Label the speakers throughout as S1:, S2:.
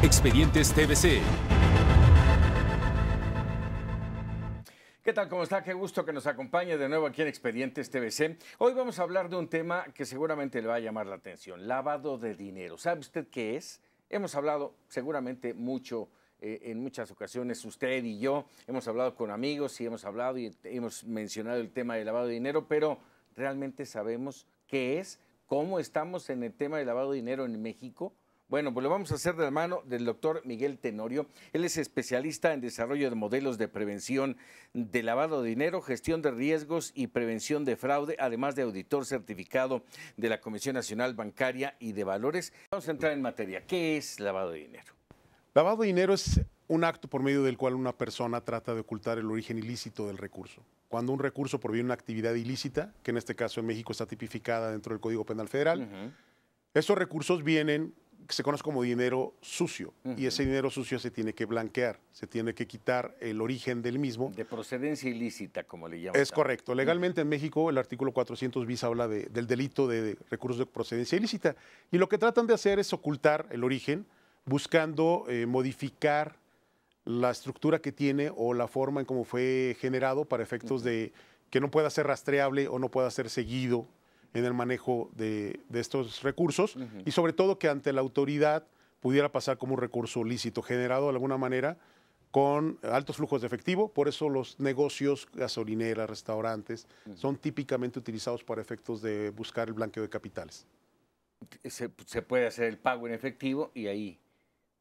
S1: Expedientes TVC.
S2: ¿Qué tal? ¿Cómo está? Qué gusto que nos acompañe de nuevo aquí en Expedientes TVC. Hoy vamos a hablar de un tema que seguramente le va a llamar la atención, lavado de dinero. ¿Sabe usted qué es? Hemos hablado seguramente mucho eh, en muchas ocasiones, usted y yo, hemos hablado con amigos y hemos hablado y hemos mencionado el tema de lavado de dinero, pero ¿realmente sabemos qué es? ¿Cómo estamos en el tema de lavado de dinero en México? Bueno, pues lo vamos a hacer de la mano del doctor Miguel Tenorio. Él es especialista en desarrollo de modelos de prevención de lavado de dinero, gestión de riesgos y prevención de fraude, además de auditor certificado de la Comisión Nacional Bancaria y de Valores. Vamos a entrar en materia. ¿Qué es lavado de dinero? Lavado de dinero es un acto por medio del cual una persona trata de ocultar el
S1: origen ilícito del recurso. Cuando un recurso proviene de una actividad ilícita, que en este caso en México está tipificada dentro del Código Penal Federal, esos recursos vienen que se conoce como dinero sucio y ese dinero sucio se tiene que blanquear, se tiene que quitar el origen del mismo. De
S2: procedencia ilícita, como le llaman. Es correcto.
S1: Legalmente en México el artículo 400 bis habla del delito de, recursos de procedencia ilícita y lo que tratan de hacer es ocultar el origen buscando eh, modificar la estructura que tiene o la forma en cómo fue generado para efectos de que no pueda ser rastreable o no pueda ser seguido en el manejo de, estos recursos y sobre todo que ante la autoridad pudiera pasar como un recurso lícito generado de alguna manera con altos flujos de efectivo, por eso los negocios, gasolineras, restaurantes, son típicamente utilizados para efectos de buscar el blanqueo de capitales.
S2: se, puede hacer el pago en efectivo y ahí...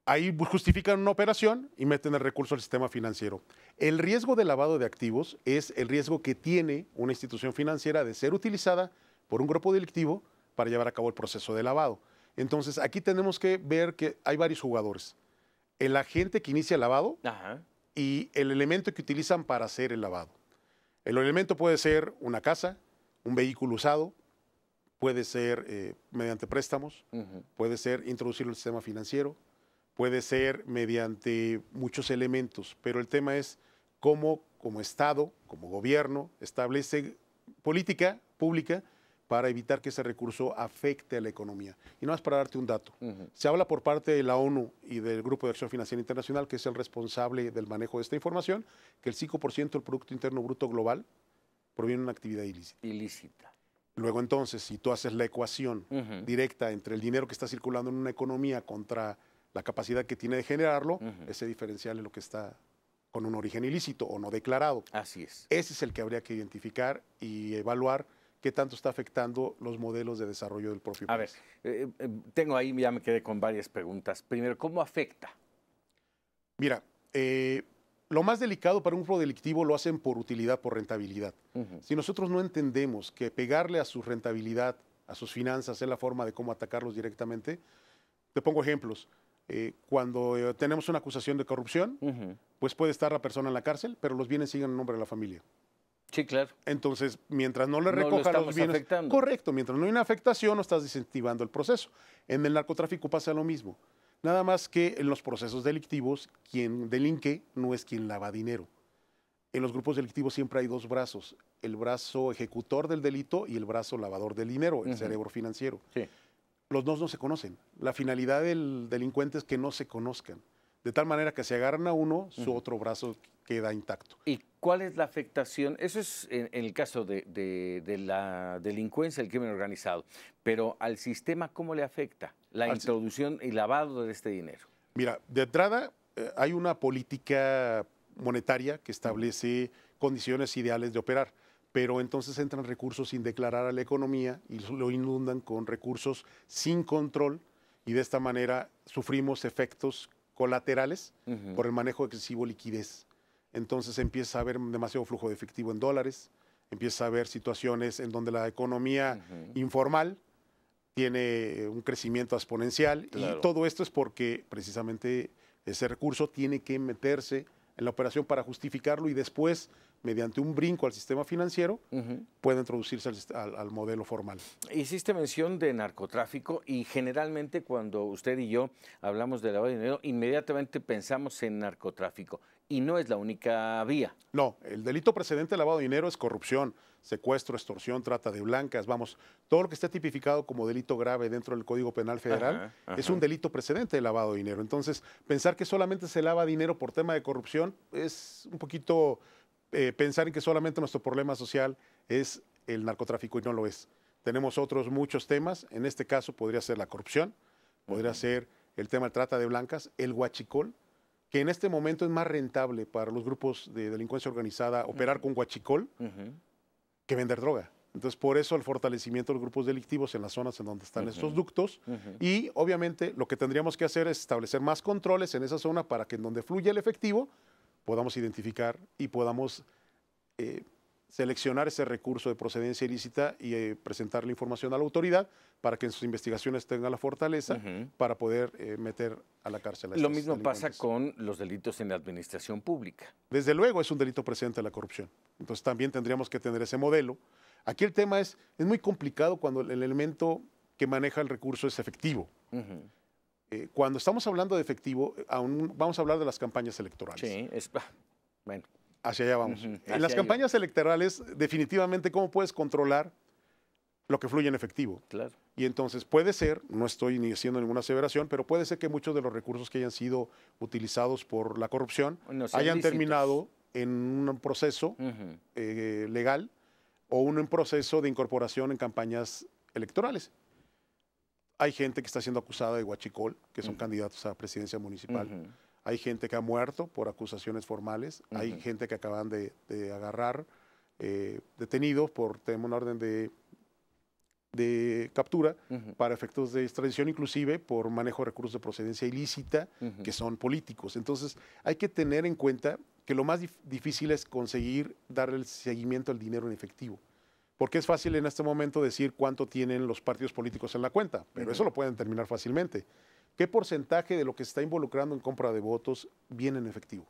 S1: Ahí justifican una operación y meten el recurso al sistema financiero. El riesgo de lavado de activos es el riesgo que tiene una institución financiera de ser utilizada por un grupo delictivo para llevar a cabo el proceso de lavado. Entonces, aquí tenemos que ver que hay varios jugadores. El agente que inicia el lavado y el elemento que utilizan para hacer el lavado. El elemento puede ser una casa, un vehículo usado, puede ser eh, mediante préstamos, puede ser introducirlo el sistema financiero, puede ser mediante muchos elementos, pero el tema es cómo como Estado, como gobierno, establece política pública para evitar que ese recurso afecte a la economía. Y no es para darte un dato. Se habla por parte de la ONU y del Grupo de Acción Financiera Internacional, que es el responsable del manejo de esta información, que el 5% del Producto Interno Bruto Global proviene de una actividad ilícita. Ilícita. Luego entonces, si tú haces la ecuación directa entre el dinero que está circulando en una economía contra la capacidad que tiene de generarlo, ese diferencial es lo que está con un origen ilícito o no declarado. Así es. Ese es el que habría que identificar y evaluar qué tanto está afectando los modelos de desarrollo del propio país. A ver,
S2: eh, eh, tengo ahí, ya me quedé con varias preguntas. Primero, ¿cómo afecta?
S1: Mira, eh, lo más delicado para un delictivo lo hacen por utilidad, por rentabilidad. Si nosotros no entendemos que pegarle a su rentabilidad, a sus finanzas, es la forma de cómo atacarlos directamente, te pongo ejemplos. cuando tenemos una acusación de corrupción, pues puede estar la persona en la cárcel, pero los bienes siguen en nombre de la familia. Sí, claro. Entonces, mientras no le no recoja los bienes. Correcto, mientras no hay una afectación, no estás desincentivando el proceso. En el narcotráfico pasa lo mismo. Nada más que en los procesos delictivos, quien delinque no es quien lava dinero. En los grupos delictivos siempre hay dos brazos, el brazo ejecutor del delito y el brazo lavador del dinero, el cerebro financiero. Sí. Los dos no se conocen. La finalidad del delincuente es que
S2: no se conozcan. De tal manera que si agarran a uno, su otro brazo queda intacto. Y ¿Cuál es la afectación? Eso es en, el caso de, la delincuencia, el crimen organizado. Pero al sistema, ¿cómo le afecta la introducción y lavado de este dinero?
S1: Mira, de entrada eh, hay una política monetaria que establece condiciones ideales de operar, pero entonces entran recursos sin declarar a la economía y lo inundan con recursos sin control y de esta manera sufrimos efectos colaterales por el manejo excesivo de liquidez entonces empieza a haber demasiado flujo de efectivo en dólares, empieza a haber situaciones en donde la economía informal tiene eh, un crecimiento exponencial y todo esto es porque precisamente ese recurso tiene que meterse en la operación para justificarlo y después mediante un brinco al sistema financiero, puede introducirse al, modelo formal.
S2: Hiciste mención de narcotráfico y generalmente cuando usted y yo hablamos de lavado de dinero, inmediatamente pensamos en narcotráfico y no es la única vía. No,
S1: el delito precedente de lavado de dinero es corrupción, secuestro, extorsión, trata de blancas, vamos, todo lo que esté tipificado como delito grave dentro del Código Penal Federal es un delito precedente de lavado de dinero. Entonces, pensar que solamente se lava dinero por tema de corrupción es un poquito eh, pensar en que solamente nuestro problema social es el narcotráfico y no lo es. Tenemos otros muchos temas, en este caso podría ser la corrupción, podría ser el tema trata de blancas, el huachicol, que en este momento es más rentable para los grupos de delincuencia organizada operar con guachicol que vender droga. Entonces, por eso el fortalecimiento de los grupos delictivos en las zonas en donde están estos ductos. Y obviamente lo que tendríamos que hacer es establecer más controles en esa zona para que en donde fluya el efectivo podamos identificar y podamos eh, seleccionar ese recurso de procedencia ilícita y eh, presentar la información a la autoridad para que en sus investigaciones tenga la fortaleza para poder eh, meter a la cárcel a Lo mismo pasa
S2: con los delitos en la administración pública. Desde luego es un delito presente
S1: la corrupción. Entonces también tendríamos que tener ese modelo. Aquí el tema es, es muy complicado cuando el elemento que maneja el recurso es efectivo. Eh, cuando estamos hablando de efectivo, aún vamos a hablar de las campañas electorales. Sí, es, ah, bueno. Hacia allá vamos. En las campañas electorales, definitivamente, ¿cómo puedes controlar lo que fluye en efectivo? Claro. Y entonces puede ser, no estoy ni haciendo ninguna aseveración, pero puede ser que muchos de los recursos que hayan sido utilizados por la corrupción hayan terminado en un proceso eh, legal o un proceso de incorporación en campañas electorales. Hay gente que está siendo acusada de huachicol, que son candidatos a presidencia municipal. Hay gente que ha muerto por acusaciones formales, hay gente que acaban de, agarrar, eh, detenidos por tener una orden de, de captura para efectos de extradición, inclusive por manejo de recursos de procedencia ilícita, que son políticos. Entonces, hay que tener en cuenta que lo más difícil es conseguir darle el seguimiento al dinero en efectivo. Porque es fácil en este momento decir cuánto tienen los partidos políticos en la cuenta, pero eso lo pueden determinar fácilmente. ¿Qué porcentaje de lo que se está involucrando en compra de votos viene en efectivo?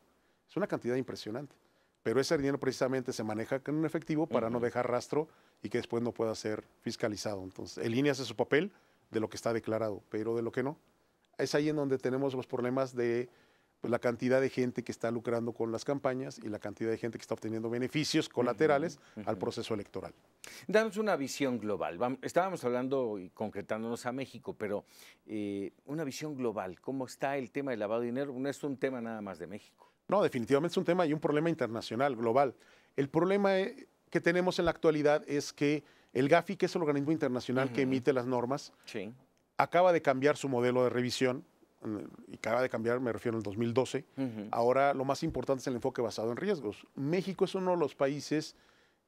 S1: Es una cantidad impresionante. Pero ese dinero precisamente se maneja en efectivo para no dejar rastro y que después no pueda ser fiscalizado. Entonces, el INE hace su papel de lo que está declarado, pero de lo que no. Es ahí en donde tenemos los problemas de pues, la cantidad de gente que está lucrando con las campañas y la cantidad de gente que está obteniendo beneficios colaterales al proceso electoral.
S2: Damos una visión global. estábamos hablando y concretándonos a México, pero eh, una visión global. ¿Cómo está el tema del lavado de dinero? No es un tema nada más de México.
S1: No, definitivamente es un tema y un problema internacional, global. El problema eh, que tenemos en la actualidad es que el GAFI, que es el organismo internacional que emite las normas, acaba de cambiar su modelo de revisión y acaba de cambiar, me refiero al 2012, ahora lo más importante es el enfoque basado en riesgos. México es uno de los países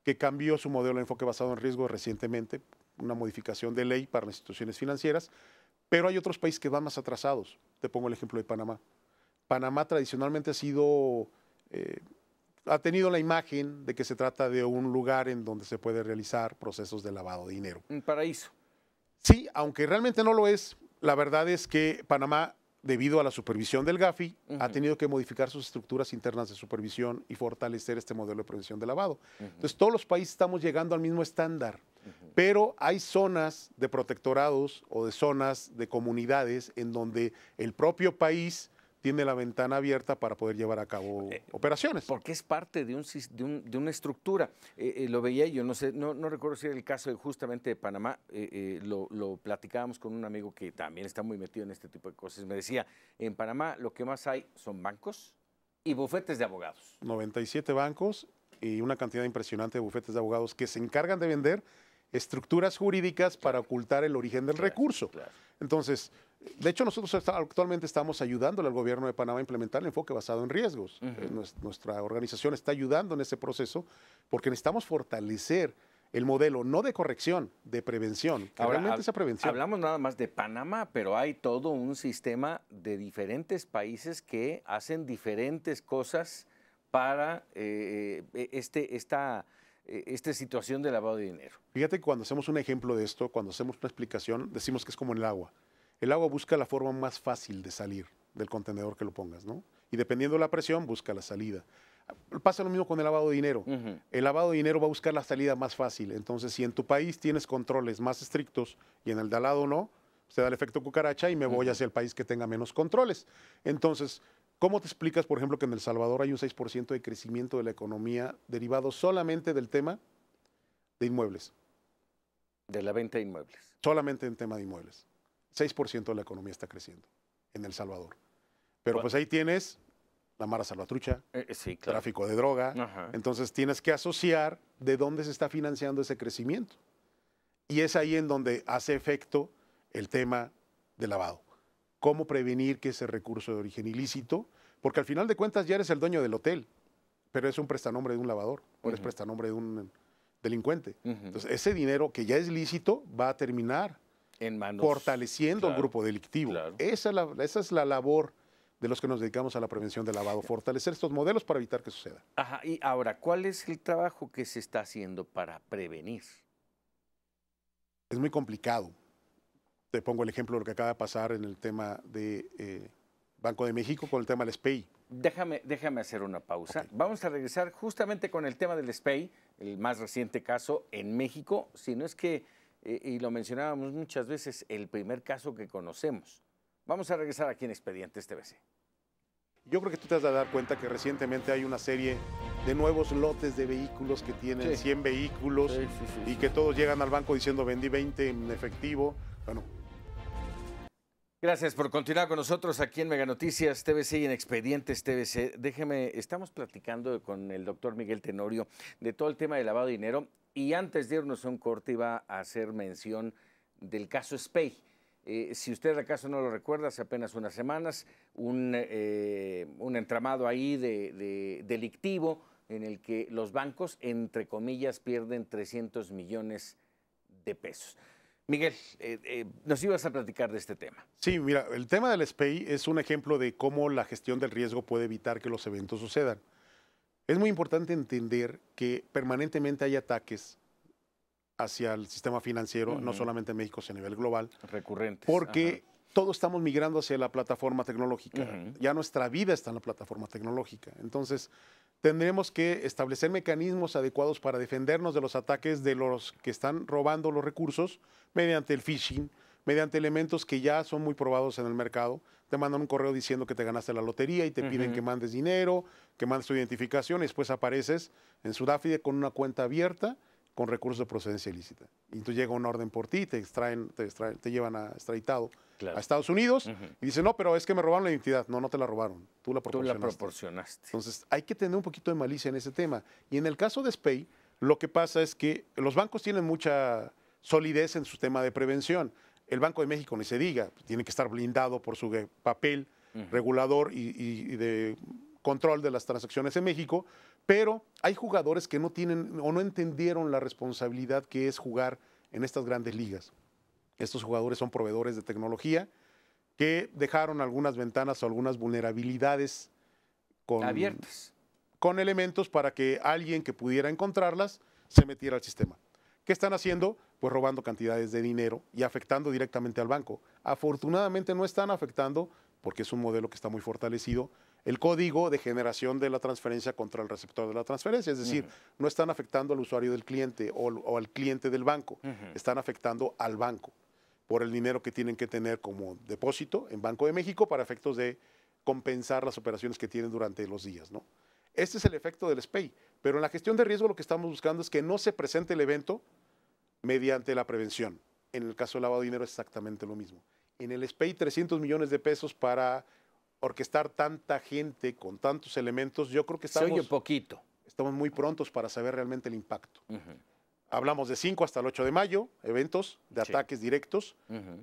S1: que cambió su modelo de enfoque basado en riesgos recientemente, una modificación de ley para las instituciones financieras, pero hay otros países que van más atrasados. Te pongo el ejemplo de Panamá. Panamá tradicionalmente ha sido... Eh, ha tenido la imagen de que se trata de un lugar en donde se puede realizar procesos de lavado de dinero. Un paraíso. Sí, aunque realmente no lo es, la verdad es que Panamá debido a la supervisión del GAFI, ha tenido que modificar sus estructuras internas de supervisión y fortalecer este modelo de prevención de lavado. Entonces, todos los países estamos llegando al mismo estándar, pero hay zonas de protectorados o de zonas de comunidades en donde el propio
S2: país tiene la ventana abierta para poder llevar a cabo eh, operaciones. Porque es parte de, un, de, una estructura. Eh, eh, lo veía yo, no sé, no, recuerdo si era el caso de justamente de Panamá, lo, platicábamos con un amigo que también está muy metido en este tipo de cosas. Me decía, en Panamá lo que más hay son bancos y bufetes de abogados.
S1: 97 bancos y una cantidad impresionante de bufetes de abogados que se encargan de vender estructuras jurídicas para ocultar el origen del recurso. Entonces, de hecho, nosotros actualmente estamos ayudándole al gobierno de Panamá a implementar el enfoque basado en riesgos. Eh, nuestra organización está ayudando en ese proceso porque necesitamos fortalecer el modelo, no de corrección, de prevención.
S2: Hablamos nada más de Panamá, pero hay todo un sistema de diferentes países que hacen diferentes cosas para eh, eh, este, esta, esta situación de lavado de dinero.
S1: Fíjate que cuando hacemos un ejemplo de esto, cuando hacemos una explicación, decimos que es como el agua. El agua busca la forma más fácil de salir del contenedor que lo pongas, ¿no? Y dependiendo de la presión, busca la salida. Pasa lo mismo con el lavado de dinero. El lavado de dinero va a buscar la salida más fácil. Entonces, si en tu país tienes controles más estrictos y en el de al lado no, se da el efecto cucaracha y me voy hacia el país que tenga menos controles. Entonces, ¿cómo te explicas, por ejemplo, que en El Salvador hay un 6% de crecimiento de la economía derivado solamente del tema de inmuebles? De la venta de inmuebles. Solamente en tema de inmuebles. 6% de la economía está creciendo en El Salvador. Pero pues ahí tienes la Mara Salvatrucha, eh, eh, tráfico de droga. Entonces tienes que asociar de dónde se está financiando ese crecimiento. Y es ahí en donde hace efecto el tema del lavado. ¿Cómo prevenir que ese recurso de origen ilícito? Porque al final de cuentas ya eres el dueño del hotel, pero es un prestanombre de un lavador, es o es prestanombre de un delincuente. Entonces ese dinero que ya es lícito va a terminar manos, fortaleciendo el grupo delictivo. Esa, es la, labor de los que nos dedicamos a la prevención del lavado, fortalecer estos modelos para evitar que suceda.
S2: Ajá, y ahora, ¿cuál es el trabajo que se está haciendo para prevenir?
S1: Es muy complicado. Te pongo el ejemplo de lo que acaba de pasar en el tema de eh,
S2: Banco de México con el tema del SPEI. Déjame, déjame hacer una pausa. Vamos a regresar justamente con el tema del SPEI, el más reciente caso en México, si no es que y lo mencionábamos muchas veces, el primer caso que conocemos. Vamos a regresar aquí en Expedientes TVC. Yo creo que tú te has de dar cuenta que recientemente hay una serie de nuevos lotes
S1: de vehículos que tienen 100 vehículos y que todos llegan al banco diciendo vendí 20 en
S2: efectivo. Bueno. Gracias por continuar con nosotros aquí en Mega Noticias TVC y en Expedientes TVC. Déjeme, estamos platicando con el doctor Miguel Tenorio de todo el tema de lavado de dinero y antes de irnos a un corte iba a hacer mención del caso Spey. Eh, si usted acaso no lo recuerda, hace apenas unas semanas, un, eh, entramado ahí de, delictivo en el que los bancos, entre comillas, pierden 300 millones de pesos. Miguel, eh, nos ibas a platicar de este tema.
S1: Sí, mira, el tema del SPEI es un ejemplo de cómo la gestión del riesgo puede evitar que los eventos sucedan. Es muy importante entender que permanentemente hay ataques hacia el sistema financiero, no solamente en México, sino a nivel global. Recurrentes. Porque todos estamos migrando hacia la plataforma tecnológica. Ya nuestra vida está en la plataforma tecnológica. Entonces, tendremos que establecer mecanismos adecuados para defendernos de los ataques de los que están robando los recursos mediante el phishing, mediante elementos que ya son muy probados en el mercado. Te mandan un correo diciendo que te ganaste la lotería y te piden que mandes dinero, que mandes tu identificación y después apareces en Sudáfrica con una cuenta abierta con recursos de procedencia ilícita. Y tú llega una orden por ti, te extraen, te, llevan a extraditado a Estados Unidos y dicen, no, pero es que me robaron la identidad. No, no te la robaron, tú la proporcionaste. Entonces, hay que tener un poquito de malicia en ese tema. Y en el caso de SPAY, lo que pasa es que los bancos tienen mucha solidez en su tema de prevención. El Banco de México, ni se diga, tiene que estar blindado por su papel regulador y, de control de las transacciones en México, pero hay jugadores que no tienen o no entendieron la responsabilidad que es jugar en estas grandes ligas. Estos jugadores son proveedores de tecnología que dejaron algunas ventanas o algunas vulnerabilidades con, abiertas. Con elementos para que alguien que pudiera encontrarlas se metiera al sistema. ¿Qué están haciendo? Pues robando cantidades de dinero y afectando directamente al banco. Afortunadamente no están afectando, porque es un modelo que está muy fortalecido, el código de generación de la transferencia contra el receptor de la transferencia. Es decir, no están afectando al usuario del cliente o, al cliente del banco, están afectando al banco por el dinero que tienen que tener como depósito en Banco de México para efectos de compensar las operaciones que tienen durante los días, ¿no? Este es el efecto del SPEI. Pero en la gestión de riesgo lo que estamos buscando es que no se presente el evento mediante la prevención. En el caso del lavado de dinero es exactamente lo mismo. En el SPEI 300 millones de pesos para orquestar tanta gente con tantos elementos, yo creo que estamos... poquito. Estamos muy prontos para saber realmente el impacto. Hablamos de 5 hasta el 8 de mayo, eventos de ataques directos.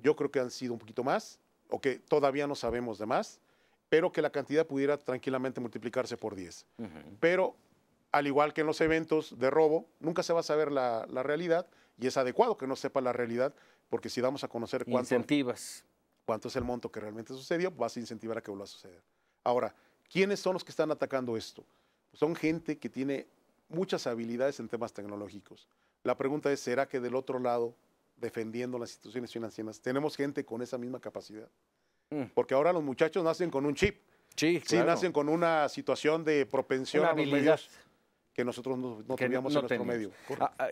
S1: Yo creo que han sido un poquito más, o que todavía no sabemos de más pero que la cantidad pudiera tranquilamente multiplicarse por 10. Pero al igual que en los eventos de robo, nunca se va a saber la, realidad y es adecuado que no sepa la realidad, porque si damos a conocer cuánto, Incentivas. cuánto es el monto que realmente sucedió, vas a incentivar a que vuelva a suceder. Ahora, ¿quiénes son los que están atacando esto? son gente que tiene muchas habilidades en temas tecnológicos. La pregunta es, ¿será que del otro lado, defendiendo las instituciones financieras, tenemos gente con esa misma capacidad? Mm. Porque ahora los muchachos nacen con un chip. Sí, sí nacen con una situación de propensión a los medios
S2: que nosotros no, teníamos en nuestro medio. Ah, ah,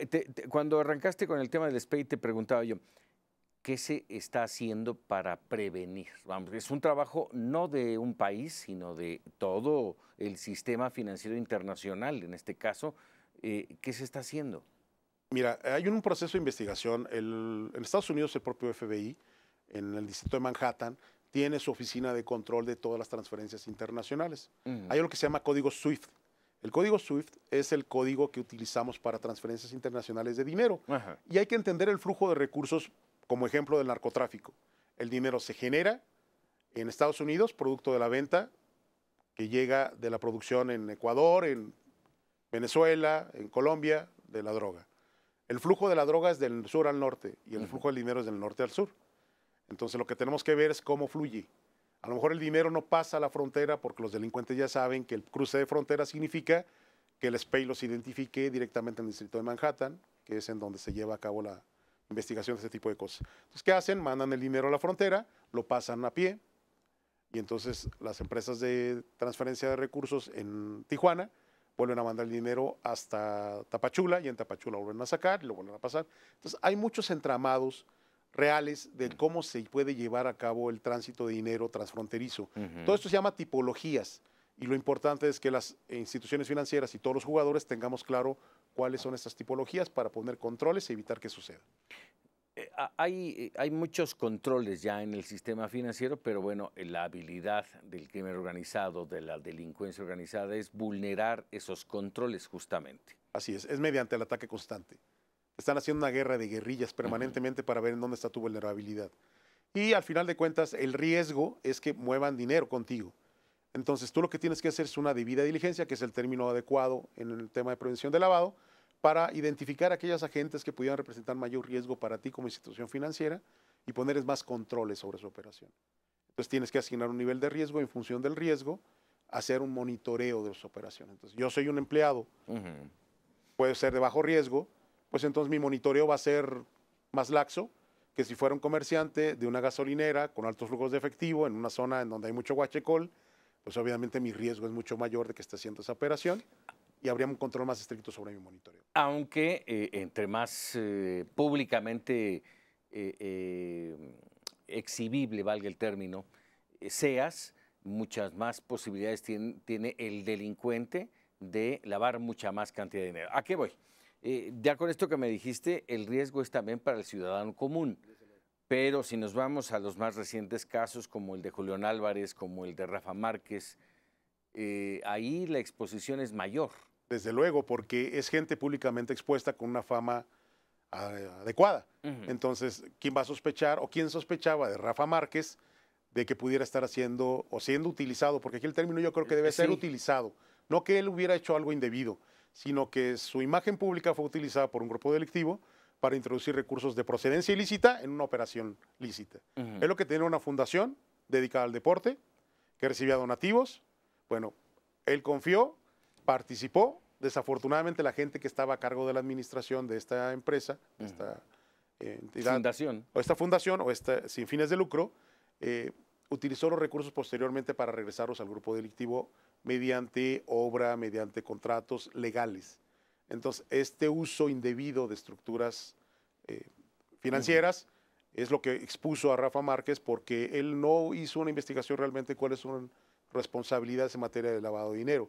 S2: cuando arrancaste con el tema del SPEI, te preguntaba yo, ¿qué se está haciendo para prevenir? Vamos, es un trabajo no de un país, sino de todo el sistema financiero internacional, en este caso. Eh, ¿Qué se está haciendo?
S1: Mira, hay un proceso de investigación. en Estados Unidos, el propio FBI, en el distrito de Manhattan, tiene su oficina de control de todas las transferencias internacionales. Hay lo que se llama código SWIFT. El código SWIFT es el código que utilizamos para transferencias internacionales de dinero. Y hay que entender el flujo de recursos como ejemplo del narcotráfico. El dinero se genera en Estados Unidos, producto de la venta, que llega de la producción en Ecuador, en Venezuela, en Colombia, de la droga. El flujo de la droga es del sur al norte y el flujo del dinero es del norte al sur. Entonces lo que tenemos que ver es cómo fluye. A lo mejor el dinero no pasa a la frontera porque los delincuentes ya saben que el cruce de frontera significa que el SPEI los identifique directamente en el distrito de Manhattan, que es en donde se lleva a cabo la investigación de este tipo de cosas. Entonces, ¿qué hacen? Mandan el dinero a la frontera, lo pasan a pie, y entonces las empresas de transferencia de recursos en Tijuana vuelven a mandar el dinero hasta Tapachula, y en Tapachula vuelven a sacar, y lo vuelven a pasar. Entonces, hay muchos entramados reales de cómo se puede llevar a cabo el tránsito de dinero transfronterizo. Todo esto se llama tipologías y lo importante es que las instituciones financieras y todos los jugadores tengamos claro cuáles son estas tipologías para poner controles y evitar que suceda.
S2: Eh, hay, eh, hay, muchos controles ya en el sistema financiero, pero bueno, la habilidad del crimen organizado, de la delincuencia organizada, es vulnerar esos controles justamente. Así es, es mediante el ataque constante. Están haciendo una guerra de guerrillas permanentemente para ver en
S1: dónde está tu vulnerabilidad. Y al final de cuentas, el riesgo es que muevan dinero contigo. Entonces, tú lo que tienes que hacer es una debida diligencia, que es el término adecuado en el tema de prevención de lavado, para identificar aquellas agentes que pudieran representar mayor riesgo para ti como institución financiera y ponerles más controles sobre su operación. Entonces, tienes que asignar un nivel de riesgo en función del riesgo, hacer un monitoreo de su operación. Entonces, yo soy un empleado, puede ser de bajo riesgo, pues entonces mi monitoreo va a ser más laxo que si fuera un comerciante de una gasolinera con altos flujos de efectivo en una zona en donde hay mucho guachecol, pues obviamente mi riesgo es mucho mayor de que esté haciendo esa operación y habría un control más estricto sobre mi monitoreo.
S2: Aunque eh, entre más eh, públicamente eh, exhibible, valga el término, seas, muchas más posibilidades tiene, tiene el delincuente de lavar mucha más cantidad de dinero. ¿A qué voy? Eh, ya con esto que me dijiste, el riesgo es también para el ciudadano común. Pero si nos vamos a los más recientes casos, como el de Julián Álvarez, como el de Rafa Márquez, eh, ahí la exposición es mayor. Desde luego, porque
S1: es gente públicamente expuesta con una fama ah, adecuada. Entonces, ¿quién va a sospechar o quién sospechaba de Rafa Márquez de que pudiera estar haciendo o siendo utilizado? Porque aquí el término yo creo que eh, debe ser utilizado, no que él hubiera hecho algo indebido, sino que su imagen pública fue utilizada por un grupo delictivo para introducir recursos de procedencia ilícita en una operación lícita. Es lo que tiene una fundación dedicada al deporte, que recibía donativos. Bueno, él confió, participó. Desafortunadamente la gente que estaba a cargo de la administración de esta empresa, esta eh, entidad, fundación. o esta fundación, o esta sin fines de lucro, eh, utilizó los recursos posteriormente para regresarlos al grupo delictivo mediante obra, mediante contratos legales. Entonces, este uso indebido de estructuras eh, financieras es lo que expuso a Rafa Márquez porque él no hizo una investigación realmente cuáles son responsabilidades en materia de lavado de dinero.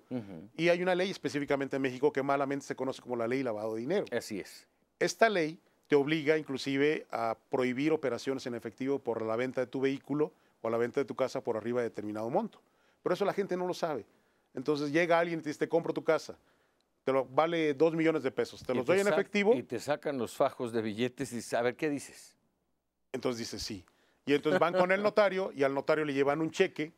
S1: Y hay una ley específicamente en México que malamente se conoce como la ley lavado de dinero. Así es. Esta ley te obliga inclusive a prohibir operaciones en efectivo por la venta de tu vehículo o la venta de tu casa por arriba de determinado monto. Pero eso la gente no lo sabe. Entonces llega alguien y te dice, te compro tu casa. Te lo vale dos millones de pesos. Te los doy en efectivo.
S2: Y te sacan los fajos de billetes y dices, a ver, ¿qué dices?
S1: Entonces dice, sí. Y entonces van con el notario y al notario le llevan un cheque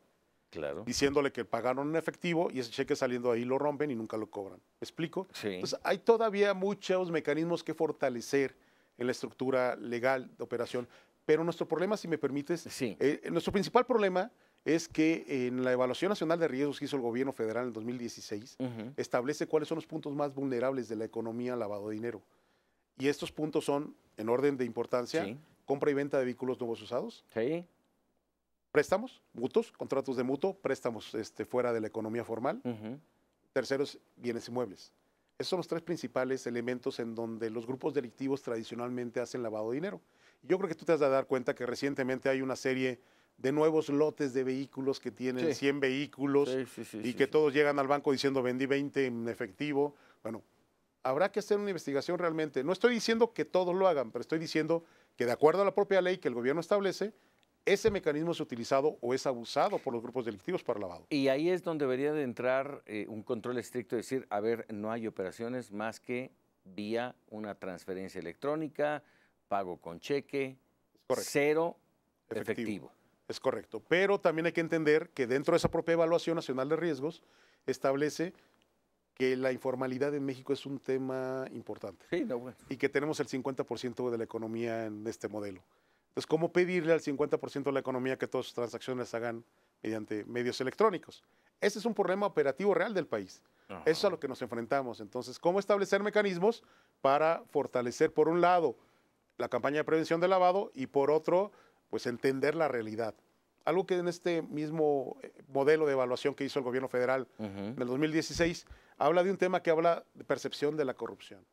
S1: Claro. diciéndole que pagaron en efectivo y ese cheque saliendo ahí lo rompen y nunca lo cobran. ¿Me explico? Sí. Entonces, hay todavía muchos mecanismos que fortalecer en la estructura legal de operación, pero nuestro problema, si me permites, eh, nuestro principal problema es que en la evaluación nacional de riesgos que hizo el gobierno federal en 2016, establece cuáles son los puntos más vulnerables de la economía al lavado de dinero. Y estos puntos son, en orden de importancia, compra y venta de vehículos nuevos usados. Préstamos, mutuos, contratos de mutuo, préstamos este, fuera de la economía formal. Terceros, bienes inmuebles. Esos son los tres principales elementos en donde los grupos delictivos tradicionalmente hacen lavado de dinero. Yo creo que tú te has de dar cuenta que recientemente hay una serie de nuevos lotes de vehículos que tienen 100 vehículos y que todos llegan al banco diciendo vendí 20 en efectivo. Bueno, habrá que hacer una investigación realmente. No estoy diciendo que todos lo hagan, pero estoy diciendo que de acuerdo a la propia ley que el gobierno establece, ese mecanismo es utilizado o es abusado por los grupos delictivos para
S2: lavado. Y ahí es donde debería de entrar eh, un control estricto, decir, a ver, no hay operaciones más que vía una transferencia electrónica, pago con cheque, cero efectivo. Es correcto, pero también hay que entender que dentro de esa
S1: propia evaluación nacional de riesgos establece que la informalidad en México es un tema importante y que tenemos el 50% de la economía en este modelo. Entonces, ¿cómo pedirle al 50% de la economía que todas sus transacciones hagan mediante medios electrónicos? Ese es un problema operativo real del país. Eso es a lo que nos enfrentamos. Entonces, ¿cómo establecer mecanismos para fortalecer, por un lado, la campaña de prevención del lavado y por otro, pues entender la realidad. Algo que en este mismo eh, modelo de evaluación que hizo el gobierno federal en el 2016, habla de un tema que habla de percepción de la corrupción.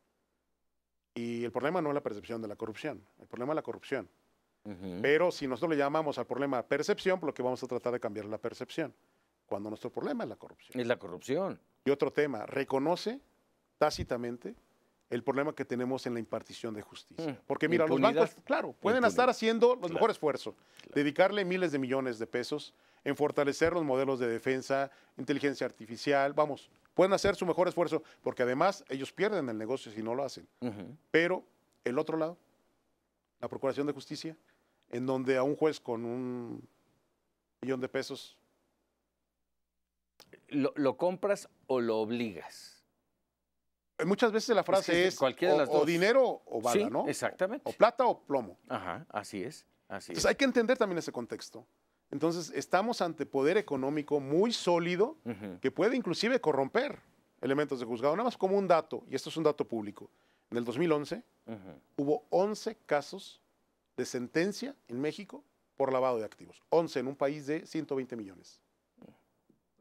S1: Y el problema no es la percepción de la corrupción, el problema es la corrupción. Pero si nosotros le llamamos al problema percepción, por lo que vamos a tratar de cambiar la percepción, cuando nuestro problema es la corrupción.
S2: Es la corrupción.
S1: Y otro tema, reconoce tácitamente el problema que tenemos en la impartición de justicia. Mm. Porque mira, los bancos, claro, pueden estar haciendo los mejores mejor esfuerzo, dedicarle miles de millones de pesos en fortalecer los modelos de defensa, inteligencia artificial, vamos, pueden hacer su mejor esfuerzo, porque además ellos pierden el negocio si no lo hacen. Pero el otro lado, la Procuración de Justicia, en donde a un juez con un millón de pesos...
S2: ¿Lo, lo compras o lo obligas? Muchas veces la frase es, o, dinero o bala, ¿no? Exactamente. O, plata o plomo. Ajá, así es. Así Entonces hay
S1: que entender también ese contexto. Entonces estamos ante poder económico muy sólido que puede inclusive corromper elementos de juzgado. Nada más como un dato, y esto es un dato público. En el 2011 hubo 11 casos de sentencia en México por lavado de activos. 11 en un país de 120 millones.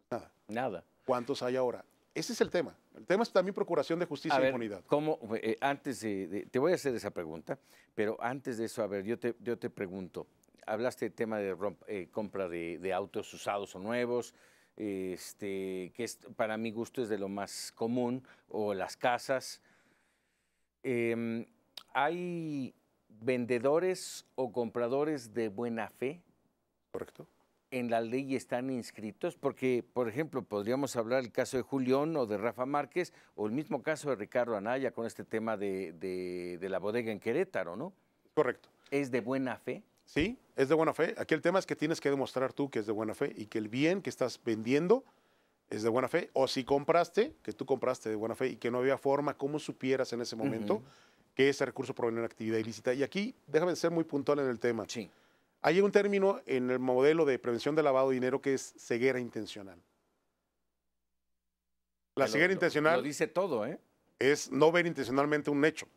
S2: Nada. Nada. ¿Cuántos hay ahora? Ese es el tema. El tema es también procuración de justicia y e impunidad. ¿cómo, eh, antes te voy a hacer esa pregunta, pero antes de eso, a ver, yo te, yo te pregunto, hablaste del tema de eh, compra de, autos usados o nuevos, este, que es, para mi gusto es de lo más común, o las casas. Em, ¿Hay vendedores o compradores de buena fe? Correcto en la ley están inscritos? Porque, por ejemplo, podríamos hablar el caso de Julián o de Rafa Márquez o el mismo caso de Ricardo Anaya con este tema de, la bodega en Querétaro, ¿no? Correcto. ¿Es de buena fe? Sí, es de buena fe. Aquí el tema es que tienes que demostrar tú que es de buena fe y que el bien que estás
S1: vendiendo es de buena fe. O si compraste, que tú compraste de buena fe y que no había forma, ¿cómo supieras en ese momento que ese recurso provenía de una actividad ilícita? Y aquí déjame ser muy puntual en el tema. Sí. Hay un término en el modelo de prevención de lavado de dinero que es ceguera intencional. La ceguera intencional. Lo
S2: dice todo, ¿eh?
S1: Es no ver intencionalmente un hecho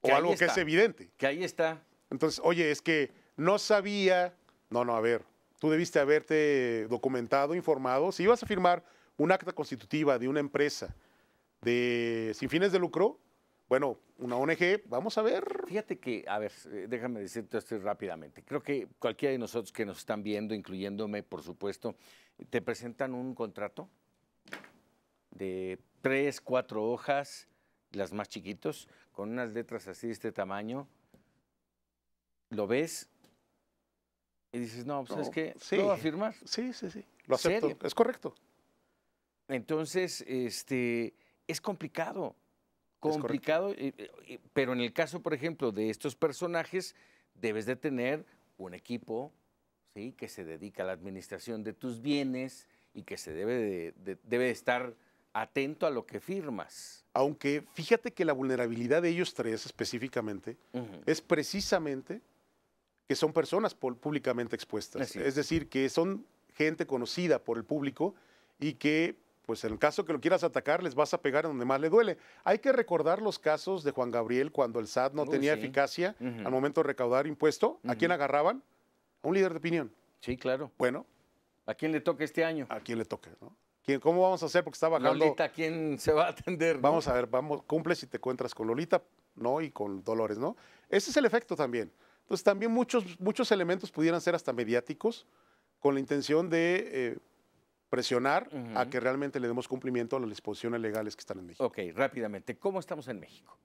S1: o algo que es evidente. Que ahí está. Entonces, oye, es que no sabía. No, no, a ver, tú debiste haberte documentado, informado. Si ibas a firmar un acta constitutiva de una empresa de sin fines de
S2: lucro, bueno, una ONG, vamos a ver. Fíjate que, a ver, eh, déjame decirte esto rápidamente. Creo que cualquiera de nosotros que nos están viendo, incluyéndome, por supuesto, te presentan un contrato de tres, cuatro hojas, las más chiquitos, con unas letras así de este tamaño. Lo ves y dices, no, es pues, que, sí.
S1: Sí, sí, sí. Lo acepto,
S2: es correcto. Entonces, este, es complicado complicado, eh, eh, eh, pero en el caso, por ejemplo, de estos personajes, debes de tener un equipo ¿sí? que se dedica a la administración de tus bienes y que se debe, debe estar atento a lo que firmas.
S1: Aunque fíjate que la vulnerabilidad de ellos tres específicamente es precisamente que son personas públicamente expuestas. es decir, que son gente conocida por el público y que pues en el caso que lo quieras atacar, les vas a pegar en donde más le duele. Hay que recordar los casos de Juan Gabriel cuando el SAT no tenía eficacia al momento de recaudar impuesto. ¿A quién agarraban? A un líder de opinión. Sí, claro. Bueno. ¿A quién le toca este año? A quién le toca ¿no? ¿Cómo vamos a hacer? Porque está bajando. Lolita,
S2: ¿quién se va a atender? Vamos a ver, vamos,
S1: cumple si te encuentras con Lolita, ¿no? Y con Dolores, ¿no? Ese es el efecto también. Entonces, también muchos, muchos elementos pudieran ser hasta mediáticos con la intención de eh, presionar a que realmente le demos cumplimiento a las disposiciones legales que están en México. Ok, rápidamente, ¿cómo
S2: estamos en México?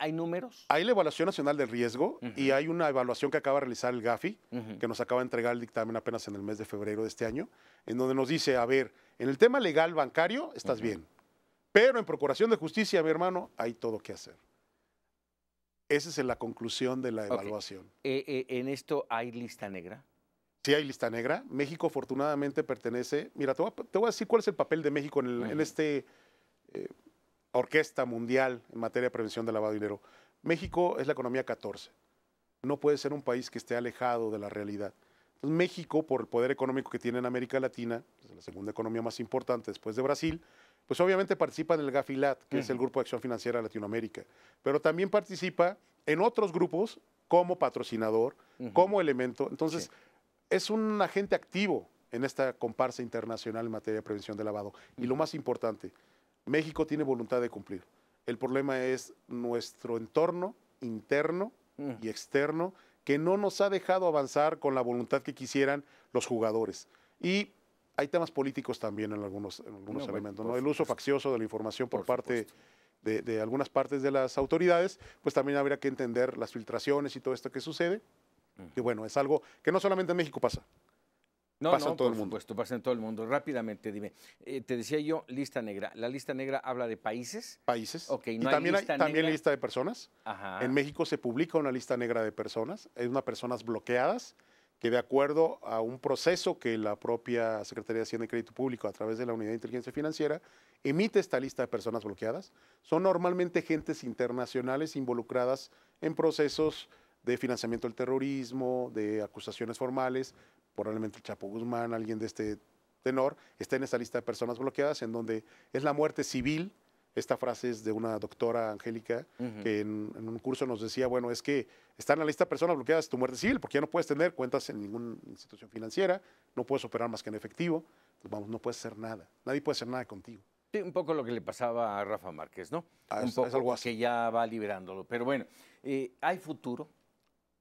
S2: ¿Hay, números?
S1: Hay la Evaluación Nacional de Riesgo y hay una evaluación que acaba de realizar el GAFI, que nos acaba de entregar el dictamen apenas en el mes de febrero de este año, en donde nos dice, a ver, en el tema legal bancario estás bien, pero en Procuración de Justicia, mi hermano, hay todo que hacer. Esa es la conclusión de la evaluación.
S2: Eh, eh, ¿En esto hay lista negra?
S1: Sí hay lista negra. México afortunadamente pertenece. Mira, te voy a, decir cuál es el papel de México en, esta este eh, orquesta mundial en materia de prevención de lavado de dinero. México es la economía 14. No puede ser un país que esté alejado de la realidad. Entonces, México, por el poder económico que tiene en América Latina, es la segunda economía más importante después de Brasil, pues obviamente participa en el GAFILAT, que es el Grupo de Acción Financiera de Latinoamérica, pero también participa en otros grupos como patrocinador, como elemento. Entonces, es un agente activo en esta comparsa internacional en materia de prevención de lavado. Y lo más importante, México tiene voluntad de cumplir. El problema es nuestro entorno interno mm. y externo que no nos ha dejado avanzar con la voluntad que quisieran los jugadores. Y hay temas políticos también en algunos, elementos. El uso faccioso de la información por, parte de algunas partes de las autoridades, pues también habría que entender las filtraciones y todo esto que sucede
S2: Mm. Y bueno, es algo que no solamente en México pasa. No, pasa en todo el mundo. supuesto, pasa en todo el mundo. Rápidamente, dime. Eh, te decía yo, lista negra. ¿La lista negra habla de países? Países. Ok, y también hay lista También lista de personas. Ajá. En
S1: México se publica una lista negra de personas. Es una personas bloqueadas que de acuerdo a un proceso que la propia Secretaría de Hacienda y Crédito Público a través de la Unidad de Inteligencia Financiera emite esta lista de personas bloqueadas, son normalmente gentes internacionales involucradas en procesos de financiamiento del terrorismo, de acusaciones formales, probablemente el Chapo Guzmán, alguien de este tenor, está en esa lista de personas bloqueadas en donde es la muerte civil. Esta frase es de una doctora Angélica que en, un curso nos decía, bueno, es que está en la lista de personas bloqueadas tu muerte civil porque ya no puedes tener cuentas en ninguna institución financiera, no puedes operar más que en efectivo, pues vamos, no puedes hacer nada, nadie puede hacer nada contigo.
S2: un poco lo que le pasaba a Rafa Márquez, ¿no? Ah, un poco algo que ya va liberándolo. Pero bueno, eh, hay futuro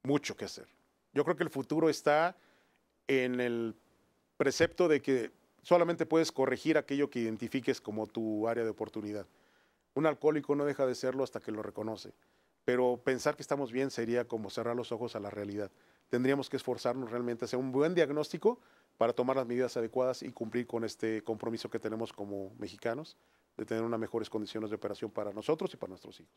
S1: mucho que hacer. Yo creo que el futuro está en el precepto de que solamente puedes corregir aquello que identifiques como tu área de oportunidad. Un alcohólico no deja de serlo hasta que lo reconoce, pero pensar que estamos bien sería como cerrar los ojos a la realidad. Tendríamos que esforzarnos realmente a hacer un buen diagnóstico para tomar las medidas adecuadas y cumplir con este compromiso que tenemos como mexicanos de tener unas mejores condiciones de operación para nosotros y para nuestros hijos.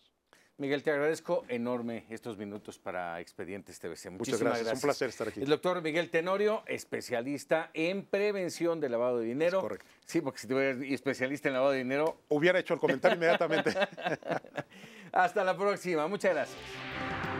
S2: Miguel, te agradezco enorme estos minutos para Expedientes TVC. Muchísimas Muchas gracias. Es Un placer estar aquí. El doctor Miguel Tenorio, especialista en prevención de lavado de dinero. correcto. Sí, porque si tuviera especialista en lavado de dinero... Hubiera hecho el comentario inmediatamente. Hasta la próxima. Muchas gracias.